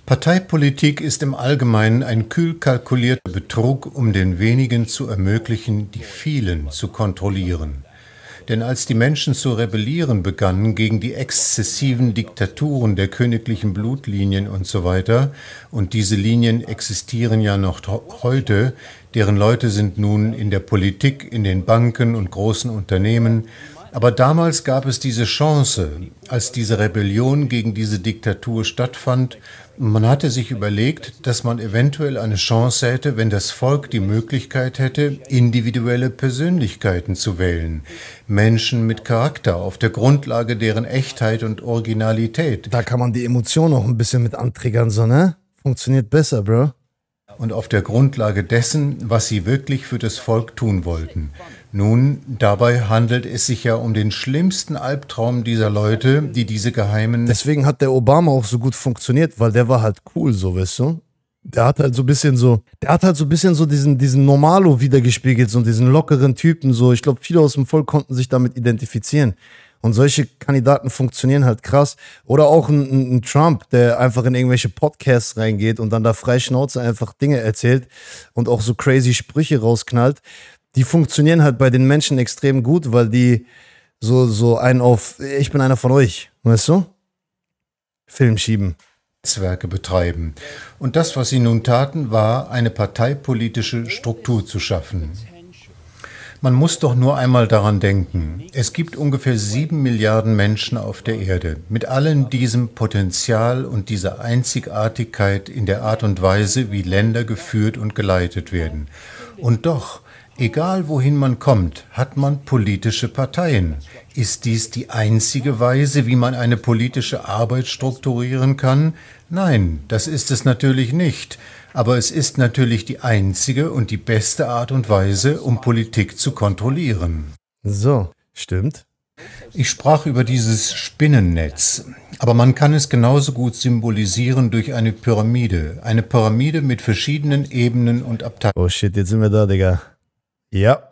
Parteipolitik ist im Allgemeinen ein kühl kalkulierter Betrug, um den wenigen zu ermöglichen, die vielen zu kontrollieren. Denn als die Menschen zu rebellieren begannen gegen die exzessiven Diktaturen der königlichen Blutlinien und so weiter, und diese Linien existieren ja noch heute, deren Leute sind nun in der Politik, in den Banken und großen Unternehmen, aber damals gab es diese Chance, als diese Rebellion gegen diese Diktatur stattfand. Man hatte sich überlegt, dass man eventuell eine Chance hätte, wenn das Volk die Möglichkeit hätte, individuelle Persönlichkeiten zu wählen. Menschen mit Charakter, auf der Grundlage deren Echtheit und Originalität. Da kann man die Emotion noch ein bisschen mit antriggern, so, ne? Funktioniert besser, Bro und auf der Grundlage dessen, was sie wirklich für das Volk tun wollten. Nun, dabei handelt es sich ja um den schlimmsten Albtraum dieser Leute, die diese geheimen. Deswegen hat der Obama auch so gut funktioniert, weil der war halt cool, so weißt du. Der hat halt so ein bisschen so, der hat halt so ein bisschen so diesen, diesen Normalo wiedergespiegelt, so diesen lockeren Typen, so. Ich glaube, viele aus dem Volk konnten sich damit identifizieren. Und solche Kandidaten funktionieren halt krass. Oder auch ein, ein, Trump, der einfach in irgendwelche Podcasts reingeht und dann da frei Schnauze einfach Dinge erzählt und auch so crazy Sprüche rausknallt die funktionieren halt bei den Menschen extrem gut, weil die so, so einen auf, ich bin einer von euch, weißt du? Film schieben. Netzwerke betreiben. Und das, was sie nun taten, war, eine parteipolitische Struktur zu schaffen. Man muss doch nur einmal daran denken. Es gibt ungefähr sieben Milliarden Menschen auf der Erde. Mit allem diesem Potenzial und dieser Einzigartigkeit in der Art und Weise, wie Länder geführt und geleitet werden. Und doch Egal wohin man kommt, hat man politische Parteien. Ist dies die einzige Weise, wie man eine politische Arbeit strukturieren kann? Nein, das ist es natürlich nicht. Aber es ist natürlich die einzige und die beste Art und Weise, um Politik zu kontrollieren. So, stimmt. Ich sprach über dieses Spinnennetz, aber man kann es genauso gut symbolisieren durch eine Pyramide. Eine Pyramide mit verschiedenen Ebenen und Abteilungen. Oh shit, jetzt sind wir da, Digga. Ja.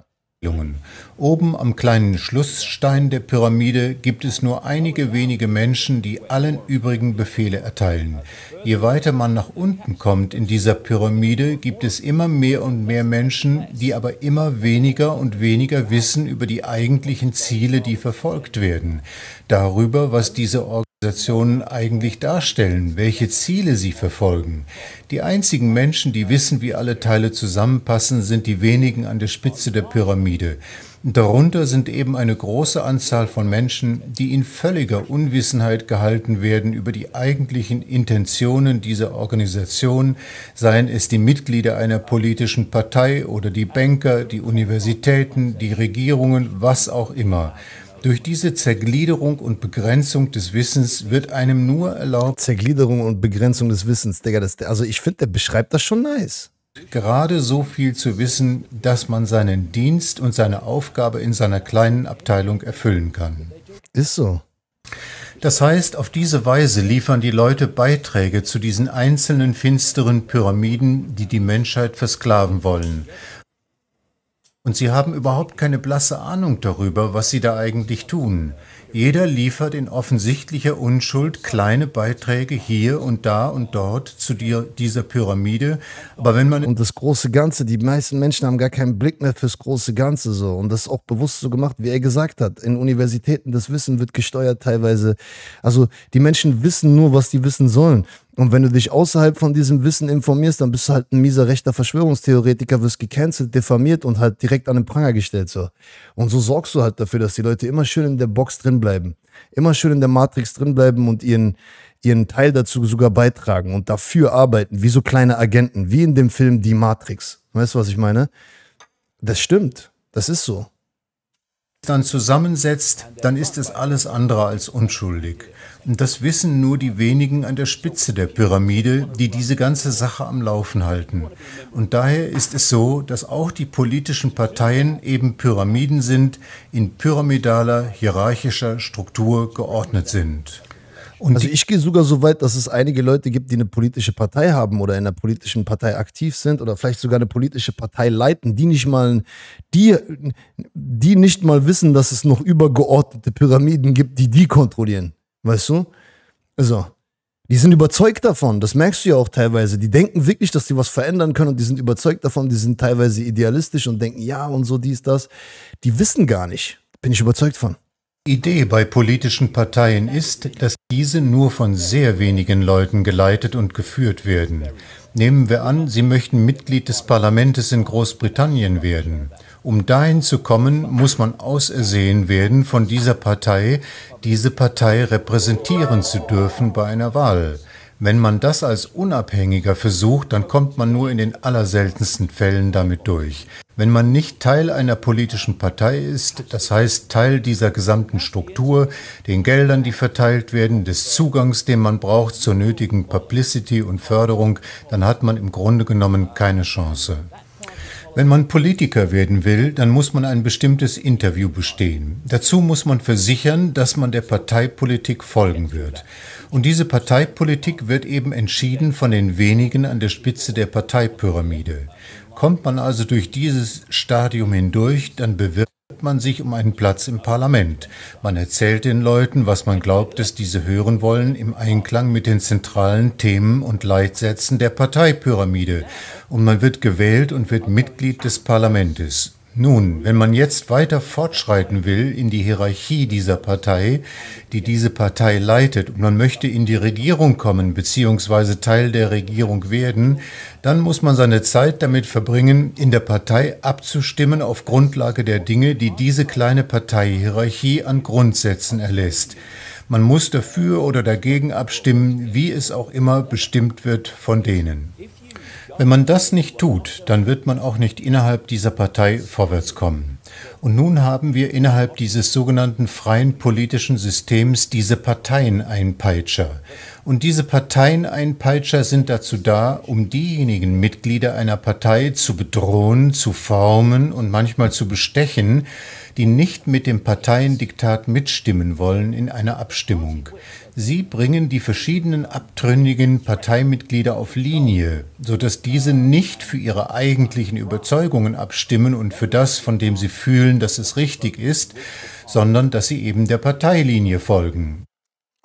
Oben am kleinen Schlussstein der Pyramide gibt es nur einige wenige Menschen, die allen übrigen Befehle erteilen. Je weiter man nach unten kommt in dieser Pyramide, gibt es immer mehr und mehr Menschen, die aber immer weniger und weniger wissen über die eigentlichen Ziele, die verfolgt werden, darüber, was diese Organisation Organisationen eigentlich darstellen, welche Ziele sie verfolgen. Die einzigen Menschen, die wissen, wie alle Teile zusammenpassen, sind die wenigen an der Spitze der Pyramide. Darunter sind eben eine große Anzahl von Menschen, die in völliger Unwissenheit gehalten werden über die eigentlichen Intentionen dieser Organisation, seien es die Mitglieder einer politischen Partei oder die Banker, die Universitäten, die Regierungen, was auch immer. Durch diese Zergliederung und Begrenzung des Wissens wird einem nur erlaubt. Zergliederung und Begrenzung des Wissens, Digga, das, also ich finde, der beschreibt das schon nice. Gerade so viel zu wissen, dass man seinen Dienst und seine Aufgabe in seiner kleinen Abteilung erfüllen kann. Ist so. Das heißt, auf diese Weise liefern die Leute Beiträge zu diesen einzelnen finsteren Pyramiden, die die Menschheit versklaven wollen und sie haben überhaupt keine blasse Ahnung darüber, was sie da eigentlich tun. Jeder liefert in offensichtlicher Unschuld kleine Beiträge hier und da und dort zu dieser Pyramide. Aber wenn man. Und das große Ganze, die meisten Menschen haben gar keinen Blick mehr fürs große Ganze so. Und das ist auch bewusst so gemacht, wie er gesagt hat. In Universitäten, das Wissen wird gesteuert teilweise. Also die Menschen wissen nur, was die wissen sollen. Und wenn du dich außerhalb von diesem Wissen informierst, dann bist du halt ein mieser rechter Verschwörungstheoretiker, wirst gecancelt, diffamiert und halt direkt an den Pranger gestellt. So. Und so sorgst du halt dafür, dass die Leute immer schön in der Box drin bleiben, immer schön in der Matrix drin bleiben und ihren, ihren Teil dazu sogar beitragen und dafür arbeiten, wie so kleine Agenten, wie in dem Film Die Matrix. Weißt du, was ich meine? Das stimmt. Das ist so dann zusammensetzt, dann ist es alles andere als unschuldig. Und das wissen nur die wenigen an der Spitze der Pyramide, die diese ganze Sache am Laufen halten. Und daher ist es so, dass auch die politischen Parteien eben Pyramiden sind, in pyramidaler, hierarchischer Struktur geordnet sind. Und also ich gehe sogar so weit, dass es einige Leute gibt, die eine politische Partei haben oder in einer politischen Partei aktiv sind oder vielleicht sogar eine politische Partei leiten, die nicht mal, die, die nicht mal wissen, dass es noch übergeordnete Pyramiden gibt, die die kontrollieren. Weißt du? Also, die sind überzeugt davon. Das merkst du ja auch teilweise. Die denken wirklich, dass sie was verändern können und die sind überzeugt davon. Die sind teilweise idealistisch und denken, ja und so, dies, das. Die wissen gar nicht. Bin ich überzeugt von. Idee bei politischen Parteien ist, dass diese nur von sehr wenigen Leuten geleitet und geführt werden. Nehmen wir an, Sie möchten Mitglied des Parlaments in Großbritannien werden. Um dahin zu kommen, muss man ausersehen werden, von dieser Partei diese Partei repräsentieren zu dürfen bei einer Wahl. Wenn man das als Unabhängiger versucht, dann kommt man nur in den allerseltensten Fällen damit durch. Wenn man nicht Teil einer politischen Partei ist, das heißt Teil dieser gesamten Struktur, den Geldern, die verteilt werden, des Zugangs, den man braucht zur nötigen Publicity und Förderung, dann hat man im Grunde genommen keine Chance. Wenn man Politiker werden will, dann muss man ein bestimmtes Interview bestehen. Dazu muss man versichern, dass man der Parteipolitik folgen wird. Und diese Parteipolitik wird eben entschieden von den wenigen an der Spitze der Parteipyramide. Kommt man also durch dieses Stadium hindurch, dann bewirbt man sich um einen Platz im Parlament. Man erzählt den Leuten, was man glaubt, dass diese hören wollen, im Einklang mit den zentralen Themen und Leitsätzen der Parteipyramide. Und man wird gewählt und wird Mitglied des Parlamentes. Nun, wenn man jetzt weiter fortschreiten will in die Hierarchie dieser Partei, die diese Partei leitet, und man möchte in die Regierung kommen bzw. Teil der Regierung werden, dann muss man seine Zeit damit verbringen, in der Partei abzustimmen auf Grundlage der Dinge, die diese kleine Parteihierarchie an Grundsätzen erlässt. Man muss dafür oder dagegen abstimmen, wie es auch immer bestimmt wird von denen. Wenn man das nicht tut, dann wird man auch nicht innerhalb dieser Partei vorwärtskommen. Und nun haben wir innerhalb dieses sogenannten freien politischen Systems diese Parteien einpeitscher. Und diese Parteieneinpeitscher sind dazu da, um diejenigen Mitglieder einer Partei zu bedrohen, zu formen und manchmal zu bestechen, die nicht mit dem Parteiendiktat mitstimmen wollen in einer Abstimmung. Sie bringen die verschiedenen abtrünnigen Parteimitglieder auf Linie, sodass diese nicht für ihre eigentlichen Überzeugungen abstimmen und für das, von dem sie fühlen, dass es richtig ist, sondern dass sie eben der Parteilinie folgen.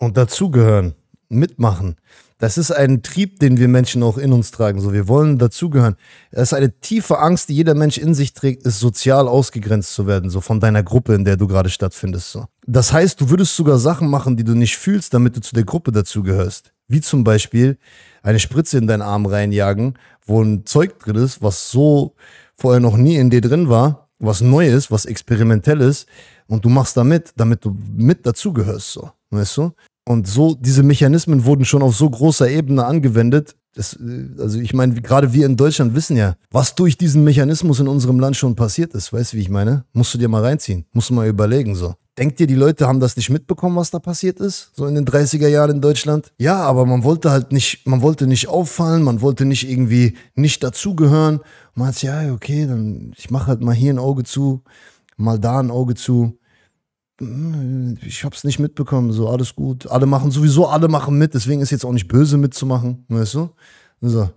Und dazu gehören mitmachen. Das ist ein Trieb, den wir Menschen auch in uns tragen. So, wir wollen dazugehören. Das ist eine tiefe Angst, die jeder Mensch in sich trägt, ist sozial ausgegrenzt zu werden, so von deiner Gruppe, in der du gerade stattfindest. So. Das heißt, du würdest sogar Sachen machen, die du nicht fühlst, damit du zu der Gruppe dazugehörst. Wie zum Beispiel eine Spritze in deinen Arm reinjagen, wo ein Zeug drin ist, was so vorher noch nie in dir drin war, was neu ist, was experimentell ist. und du machst damit, damit du mit dazugehörst, so, weißt du? Und so, diese Mechanismen wurden schon auf so großer Ebene angewendet. Das, äh, also ich meine, gerade wir in Deutschland wissen ja, was durch diesen Mechanismus in unserem Land schon passiert ist. Weißt du, wie ich meine? Musst du dir mal reinziehen. Musst du mal überlegen so. Denkt ihr, die Leute haben das nicht mitbekommen, was da passiert ist? So in den 30er Jahren in Deutschland? Ja, aber man wollte halt nicht, man wollte nicht auffallen, man wollte nicht irgendwie nicht dazugehören. Man hat ja, okay, dann ich mache halt mal hier ein Auge zu, mal da ein Auge zu. Hm, ich hab's nicht mitbekommen, so alles gut. Alle machen sowieso, alle machen mit, deswegen ist jetzt auch nicht böse mitzumachen, weißt du? So.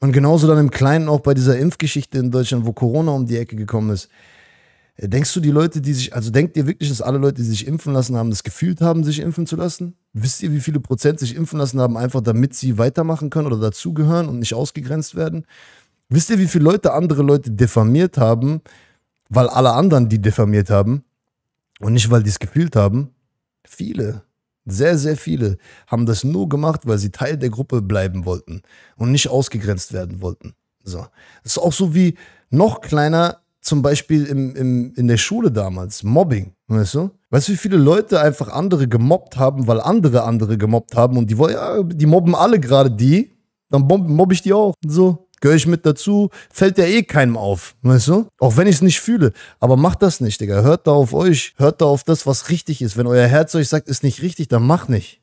Und genauso dann im Kleinen auch bei dieser Impfgeschichte in Deutschland, wo Corona um die Ecke gekommen ist. Äh, denkst du, die Leute, die sich, also denkt ihr wirklich, dass alle Leute, die sich impfen lassen haben, das gefühlt haben, sich impfen zu lassen? Wisst ihr, wie viele Prozent sich impfen lassen haben, einfach damit sie weitermachen können oder dazugehören und nicht ausgegrenzt werden? Wisst ihr, wie viele Leute andere Leute diffamiert haben, weil alle anderen die diffamiert haben? Und nicht, weil die es gefühlt haben. Viele, sehr, sehr viele haben das nur gemacht, weil sie Teil der Gruppe bleiben wollten und nicht ausgegrenzt werden wollten. So. Das ist auch so wie noch kleiner, zum Beispiel im, im, in der Schule damals, Mobbing, weißt du? Weißt du, wie viele Leute einfach andere gemobbt haben, weil andere andere gemobbt haben und die wollen, ja, die mobben alle gerade die, dann mobb ich die auch. So, gehöre ich mit dazu, fällt ja eh keinem auf, weißt du? Auch wenn ich es nicht fühle. Aber macht das nicht, Digga. Hört da auf euch. Hört da auf das, was richtig ist. Wenn euer Herz euch sagt, ist nicht richtig, dann mach nicht.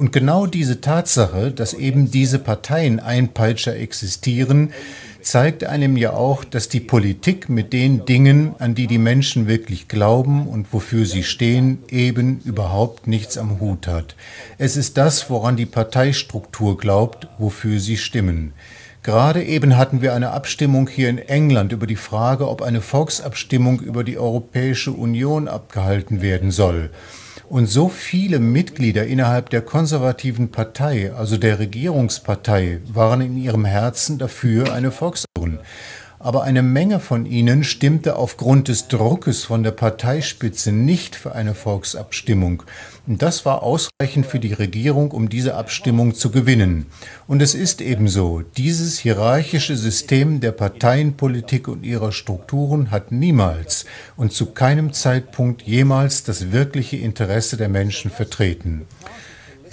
Und genau diese Tatsache, dass eben diese Parteien Einpeitscher existieren, zeigt einem ja auch, dass die Politik mit den Dingen, an die die Menschen wirklich glauben und wofür sie stehen, eben überhaupt nichts am Hut hat. Es ist das, woran die Parteistruktur glaubt, wofür sie stimmen. Gerade eben hatten wir eine Abstimmung hier in England über die Frage, ob eine Volksabstimmung über die Europäische Union abgehalten werden soll. Und so viele Mitglieder innerhalb der konservativen Partei, also der Regierungspartei, waren in ihrem Herzen dafür eine Volksabstimmung. Aber eine Menge von ihnen stimmte aufgrund des Druckes von der Parteispitze nicht für eine Volksabstimmung. Das war ausreichend für die Regierung, um diese Abstimmung zu gewinnen. Und es ist ebenso, dieses hierarchische System der Parteienpolitik und ihrer Strukturen hat niemals und zu keinem Zeitpunkt jemals das wirkliche Interesse der Menschen vertreten.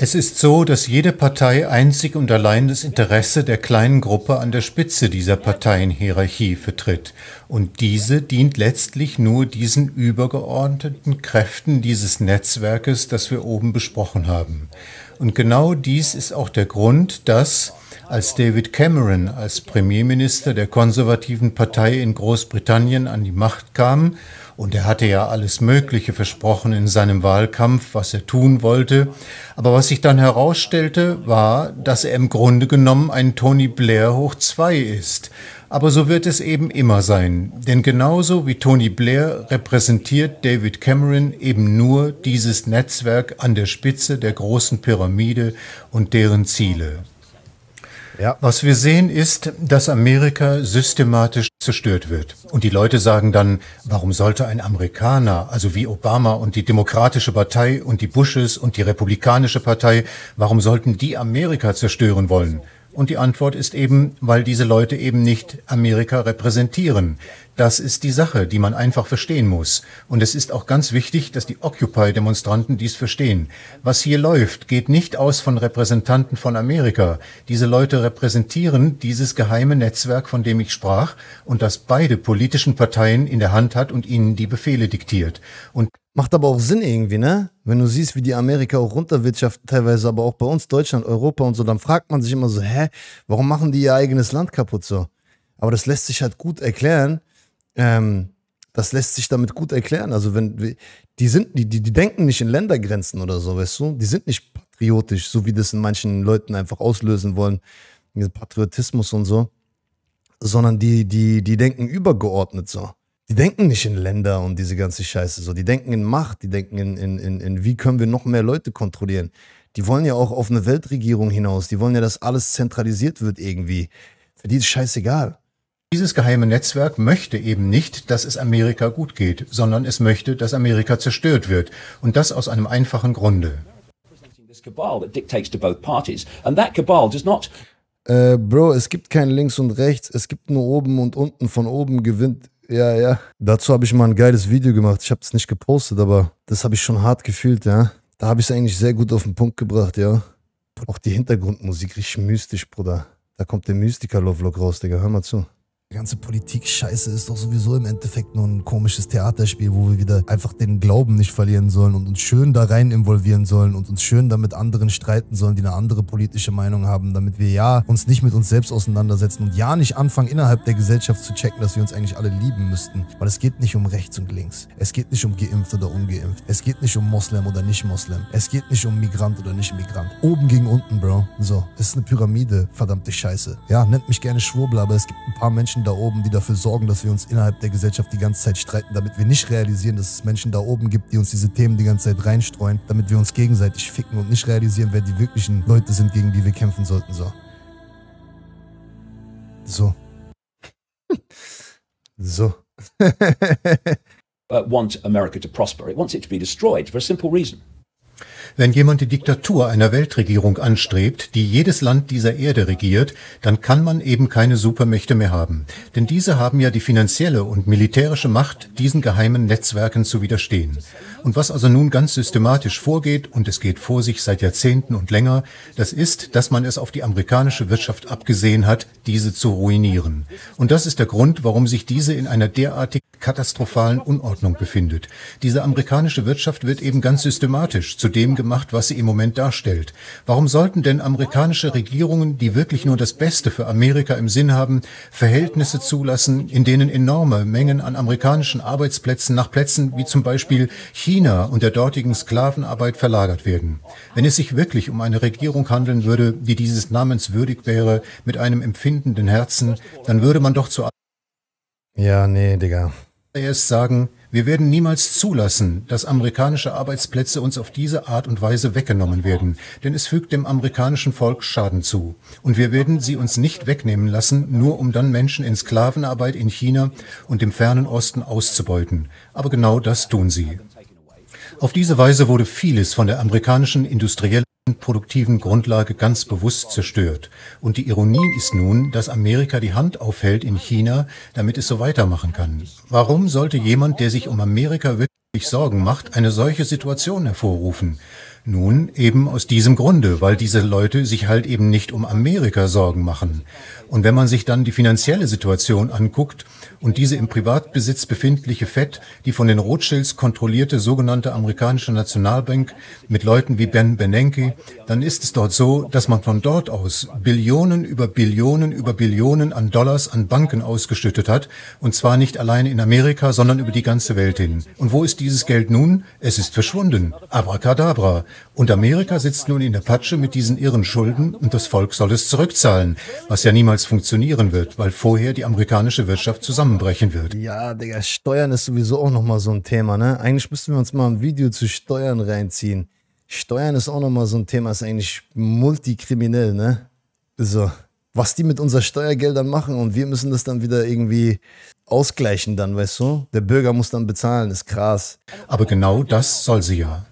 Es ist so, dass jede Partei einzig und allein das Interesse der kleinen Gruppe an der Spitze dieser Parteienhierarchie vertritt. Und diese dient letztlich nur diesen übergeordneten Kräften dieses Netzwerkes, das wir oben besprochen haben. Und genau dies ist auch der Grund, dass, als David Cameron als Premierminister der konservativen Partei in Großbritannien an die Macht kam und er hatte ja alles Mögliche versprochen in seinem Wahlkampf, was er tun wollte. Aber was sich dann herausstellte, war, dass er im Grunde genommen ein Tony Blair hoch zwei ist. Aber so wird es eben immer sein. Denn genauso wie Tony Blair repräsentiert David Cameron eben nur dieses Netzwerk an der Spitze der großen Pyramide und deren Ziele. Ja. Was wir sehen ist, dass Amerika systematisch zerstört wird. Und die Leute sagen dann, warum sollte ein Amerikaner, also wie Obama und die Demokratische Partei und die Bushes und die Republikanische Partei, warum sollten die Amerika zerstören wollen? Und die Antwort ist eben, weil diese Leute eben nicht Amerika repräsentieren. Das ist die Sache, die man einfach verstehen muss. Und es ist auch ganz wichtig, dass die Occupy-Demonstranten dies verstehen. Was hier läuft, geht nicht aus von Repräsentanten von Amerika. Diese Leute repräsentieren dieses geheime Netzwerk, von dem ich sprach, und das beide politischen Parteien in der Hand hat und ihnen die Befehle diktiert. Und Macht aber auch Sinn irgendwie, ne? Wenn du siehst, wie die Amerika auch runterwirtschaften, teilweise aber auch bei uns, Deutschland, Europa und so, dann fragt man sich immer so, hä, warum machen die ihr eigenes Land kaputt so? Aber das lässt sich halt gut erklären. Ähm, das lässt sich damit gut erklären. Also wenn die sind, die, die, die denken nicht in Ländergrenzen oder so, weißt du? Die sind nicht patriotisch, so wie das in manchen Leuten einfach auslösen wollen, Patriotismus und so, sondern die, die, die denken übergeordnet so die denken nicht in Länder und diese ganze Scheiße so. Die denken in Macht, die denken in, in, in, in, wie können wir noch mehr Leute kontrollieren. Die wollen ja auch auf eine Weltregierung hinaus. Die wollen ja, dass alles zentralisiert wird irgendwie. Für die ist scheißegal. Dieses geheime Netzwerk möchte eben nicht, dass es Amerika gut geht, sondern es möchte, dass Amerika zerstört wird. Und das aus einem einfachen Grunde. Äh, Bro, es gibt kein links und rechts, es gibt nur oben und unten. Von oben gewinnt ja, ja. Dazu habe ich mal ein geiles Video gemacht. Ich habe es nicht gepostet, aber das habe ich schon hart gefühlt, ja. Da habe ich es eigentlich sehr gut auf den Punkt gebracht, ja. Auch die Hintergrundmusik richtig mystisch, Bruder. Da kommt der Mystiker-Love-Lock raus, Digga. Hör mal zu. Die ganze Politik-Scheiße ist doch sowieso im Endeffekt nur ein komisches Theaterspiel, wo wir wieder einfach den Glauben nicht verlieren sollen und uns schön da rein involvieren sollen und uns schön damit anderen streiten sollen, die eine andere politische Meinung haben, damit wir ja uns nicht mit uns selbst auseinandersetzen und ja nicht anfangen, innerhalb der Gesellschaft zu checken, dass wir uns eigentlich alle lieben müssten. Weil es geht nicht um rechts und links. Es geht nicht um geimpft oder ungeimpft. Es geht nicht um Moslem oder nicht Moslem. Es geht nicht um Migrant oder nicht Migrant. Oben gegen unten, Bro. So, es ist eine Pyramide. Verdammte Scheiße. Ja, nennt mich gerne Schwurbler, aber es gibt ein paar Menschen, Menschen da oben, die dafür sorgen, dass wir uns innerhalb der Gesellschaft die ganze Zeit streiten, damit wir nicht realisieren, dass es Menschen da oben gibt, die uns diese Themen die ganze Zeit reinstreuen, damit wir uns gegenseitig ficken und nicht realisieren, wer die wirklichen Leute sind, gegen die wir kämpfen sollten. So. So. so. uh, want America to prosper. It wants it to be destroyed for a simple reason. Wenn jemand die Diktatur einer Weltregierung anstrebt, die jedes Land dieser Erde regiert, dann kann man eben keine Supermächte mehr haben. Denn diese haben ja die finanzielle und militärische Macht, diesen geheimen Netzwerken zu widerstehen. Und was also nun ganz systematisch vorgeht, und es geht vor sich seit Jahrzehnten und länger, das ist, dass man es auf die amerikanische Wirtschaft abgesehen hat, diese zu ruinieren. Und das ist der Grund, warum sich diese in einer derartigen katastrophalen Unordnung befindet. Diese amerikanische Wirtschaft wird eben ganz systematisch zu dem gemacht, was sie im Moment darstellt. Warum sollten denn amerikanische Regierungen, die wirklich nur das Beste für Amerika im Sinn haben, Verhältnisse zulassen, in denen enorme Mengen an amerikanischen Arbeitsplätzen nach Plätzen wie zum Beispiel China und der dortigen Sklavenarbeit verlagert werden? Wenn es sich wirklich um eine Regierung handeln würde, die dieses Namens würdig wäre, mit einem empfindenden Herzen, dann würde man doch zu... Ja, nee, Digga. Reyes sagen, wir werden niemals zulassen, dass amerikanische Arbeitsplätze uns auf diese Art und Weise weggenommen werden, denn es fügt dem amerikanischen Volk Schaden zu. Und wir werden sie uns nicht wegnehmen lassen, nur um dann Menschen in Sklavenarbeit in China und dem fernen Osten auszubeuten. Aber genau das tun sie. Auf diese Weise wurde vieles von der amerikanischen industriellen produktiven Grundlage ganz bewusst zerstört. Und die Ironie ist nun, dass Amerika die Hand aufhält in China, damit es so weitermachen kann. Warum sollte jemand, der sich um Amerika wirklich Sorgen macht, eine solche Situation hervorrufen? Nun, eben aus diesem Grunde, weil diese Leute sich halt eben nicht um Amerika Sorgen machen. Und wenn man sich dann die finanzielle Situation anguckt und diese im Privatbesitz befindliche FED, die von den Rothschilds kontrollierte sogenannte amerikanische Nationalbank mit Leuten wie Ben Bernanke, dann ist es dort so, dass man von dort aus Billionen über Billionen über Billionen an Dollars an Banken ausgeschüttet hat. Und zwar nicht allein in Amerika, sondern über die ganze Welt hin. Und wo ist dieses Geld nun? Es ist verschwunden. Abracadabra. Und Amerika sitzt nun in der Patsche mit diesen irren Schulden und das Volk soll es zurückzahlen, was ja niemals niemals funktionieren wird, weil vorher die amerikanische Wirtschaft zusammenbrechen wird. Ja, Digga, Steuern ist sowieso auch nochmal so ein Thema, ne? Eigentlich müssten wir uns mal ein Video zu Steuern reinziehen. Steuern ist auch nochmal so ein Thema, ist eigentlich multikriminell, ne? So, also, was die mit unseren Steuergeldern machen und wir müssen das dann wieder irgendwie ausgleichen dann, weißt du? Der Bürger muss dann bezahlen, ist krass. Aber genau das soll sie ja.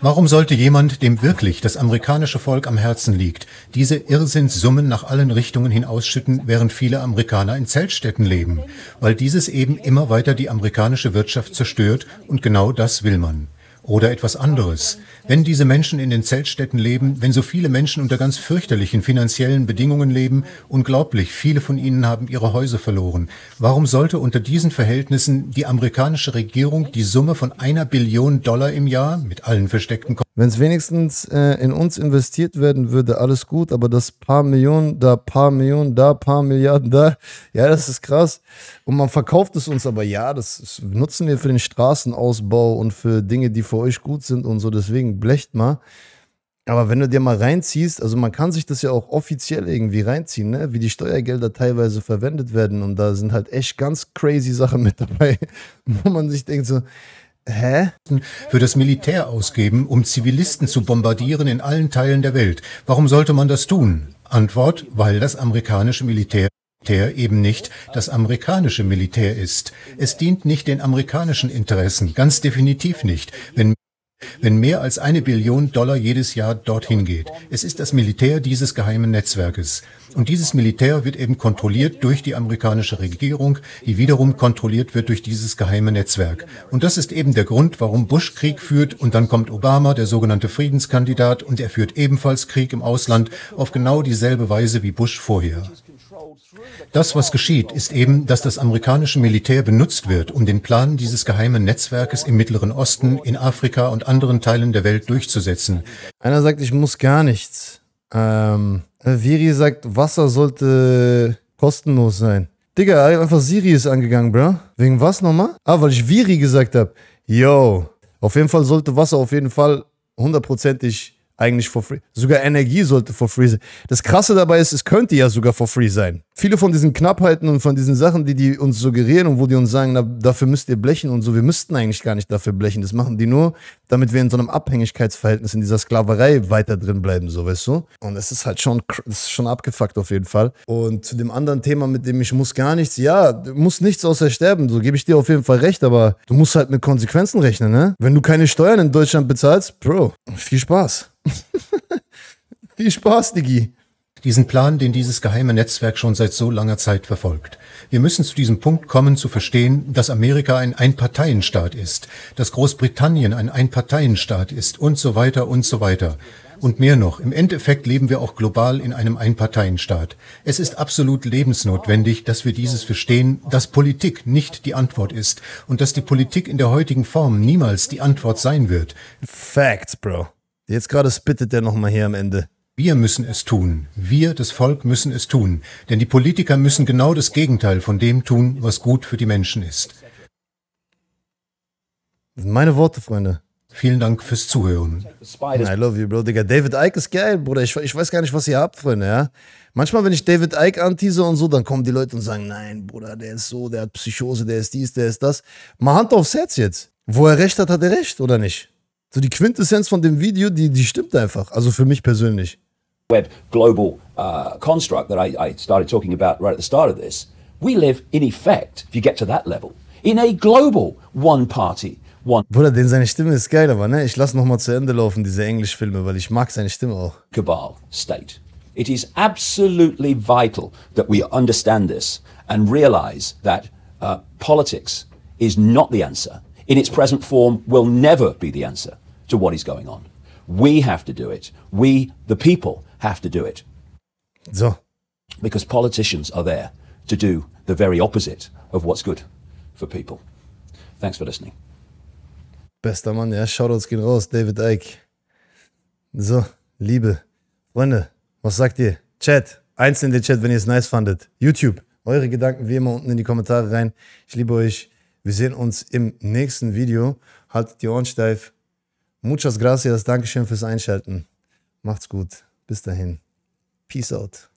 Warum sollte jemand, dem wirklich das amerikanische Volk am Herzen liegt, diese Irrsinnssummen nach allen Richtungen hin ausschütten, während viele Amerikaner in Zeltstädten leben? Weil dieses eben immer weiter die amerikanische Wirtschaft zerstört und genau das will man oder etwas anderes. Wenn diese Menschen in den Zeltstätten leben, wenn so viele Menschen unter ganz fürchterlichen finanziellen Bedingungen leben, unglaublich, viele von ihnen haben ihre Häuser verloren. Warum sollte unter diesen Verhältnissen die amerikanische Regierung die Summe von einer Billion Dollar im Jahr mit allen versteckten wenn es wenigstens äh, in uns investiert werden würde, alles gut, aber das paar Millionen da, paar Millionen da, paar Milliarden da, ja, das ist krass. Und man verkauft es uns aber, ja, das, das nutzen wir für den Straßenausbau und für Dinge, die für euch gut sind und so, deswegen blecht mal. Aber wenn du dir mal reinziehst, also man kann sich das ja auch offiziell irgendwie reinziehen, ne? wie die Steuergelder teilweise verwendet werden und da sind halt echt ganz crazy Sachen mit dabei, wo man sich denkt so, Hä? Für das Militär ausgeben, um Zivilisten zu bombardieren in allen Teilen der Welt. Warum sollte man das tun? Antwort, weil das amerikanische Militär eben nicht das amerikanische Militär ist. Es dient nicht den amerikanischen Interessen, ganz definitiv nicht, wenn, wenn mehr als eine Billion Dollar jedes Jahr dorthin geht. Es ist das Militär dieses geheimen Netzwerkes. Und dieses Militär wird eben kontrolliert durch die amerikanische Regierung, die wiederum kontrolliert wird durch dieses geheime Netzwerk. Und das ist eben der Grund, warum Bush Krieg führt und dann kommt Obama, der sogenannte Friedenskandidat, und er führt ebenfalls Krieg im Ausland auf genau dieselbe Weise wie Bush vorher. Das, was geschieht, ist eben, dass das amerikanische Militär benutzt wird, um den Plan dieses geheimen Netzwerkes im Mittleren Osten, in Afrika und anderen Teilen der Welt durchzusetzen. Einer sagt, ich muss gar nichts. Ähm, äh, Viri sagt, Wasser sollte kostenlos sein. Digga, einfach Siri ist angegangen, bro. Wegen was nochmal? Ah, weil ich Viri gesagt habe. Yo, auf jeden Fall sollte Wasser auf jeden Fall hundertprozentig eigentlich for free. Sogar Energie sollte for free sein. Das Krasse dabei ist, es könnte ja sogar for free sein. Viele von diesen Knappheiten und von diesen Sachen, die die uns suggerieren und wo die uns sagen, na, dafür müsst ihr blechen und so, wir müssten eigentlich gar nicht dafür blechen. Das machen die nur, damit wir in so einem Abhängigkeitsverhältnis, in dieser Sklaverei weiter drin bleiben, so weißt du. Und es ist halt schon, das ist schon abgefuckt auf jeden Fall. Und zu dem anderen Thema, mit dem ich muss gar nichts, ja, du musst nichts außer sterben, so gebe ich dir auf jeden Fall recht, aber du musst halt mit Konsequenzen rechnen, ne? Wenn du keine Steuern in Deutschland bezahlst, Bro, viel Spaß. Viel Spaß, Diggi. Diesen Plan, den dieses geheime Netzwerk schon seit so langer Zeit verfolgt. Wir müssen zu diesem Punkt kommen, zu verstehen, dass Amerika ein Einparteienstaat ist, dass Großbritannien ein Einparteienstaat ist und so weiter und so weiter. Und mehr noch, im Endeffekt leben wir auch global in einem Einparteienstaat. Es ist absolut lebensnotwendig, dass wir dieses verstehen, dass Politik nicht die Antwort ist und dass die Politik in der heutigen Form niemals die Antwort sein wird. Facts, Bro. Jetzt gerade spittet der nochmal hier am Ende. Wir müssen es tun. Wir, das Volk, müssen es tun. Denn die Politiker müssen genau das Gegenteil von dem tun, was gut für die Menschen ist. Das sind meine Worte, Freunde. Vielen Dank fürs Zuhören. I love you, bro, Digga. David Icke ist geil, Bruder. Ich, ich weiß gar nicht, was ihr habt, Freunde, ja. Manchmal, wenn ich David Icke antease und so, dann kommen die Leute und sagen, nein, Bruder, der ist so, der hat Psychose, der ist dies, der ist das. Mal Hand aufs Herz jetzt. Wo er recht hat, hat er recht, oder nicht? So die Quintessenz von dem Video, die, die stimmt einfach. Also für mich persönlich. Web global uh, construct that I, I started talking about right at the start of this. We live in effect, if you get to that level, in a global one party One. Bruder, denn seine Stimme ist geil, aber ne, ich lasse nochmal zu Ende laufen, diese Englischfilme, weil ich mag seine Stimme auch. Cabal State. It is absolutely vital that we understand this and realize that uh, politics is not the answer. in its present form will never be the answer to what is going on. We have to do it. We, the people, have to do it. So. Because politicians are there to do the very opposite of what's good for people. Thanks for listening. Bester Mann, ja, Shoutouts gehen raus, David Icke. So, liebe Freunde, was sagt ihr? Chat, einzeln in den Chat, wenn ihr es nice fandet. YouTube, eure Gedanken wie immer unten in die Kommentare rein. Ich liebe euch. Wir sehen uns im nächsten Video. Haltet die Ohren steif. Muchas gracias. Dankeschön fürs Einschalten. Macht's gut. Bis dahin. Peace out.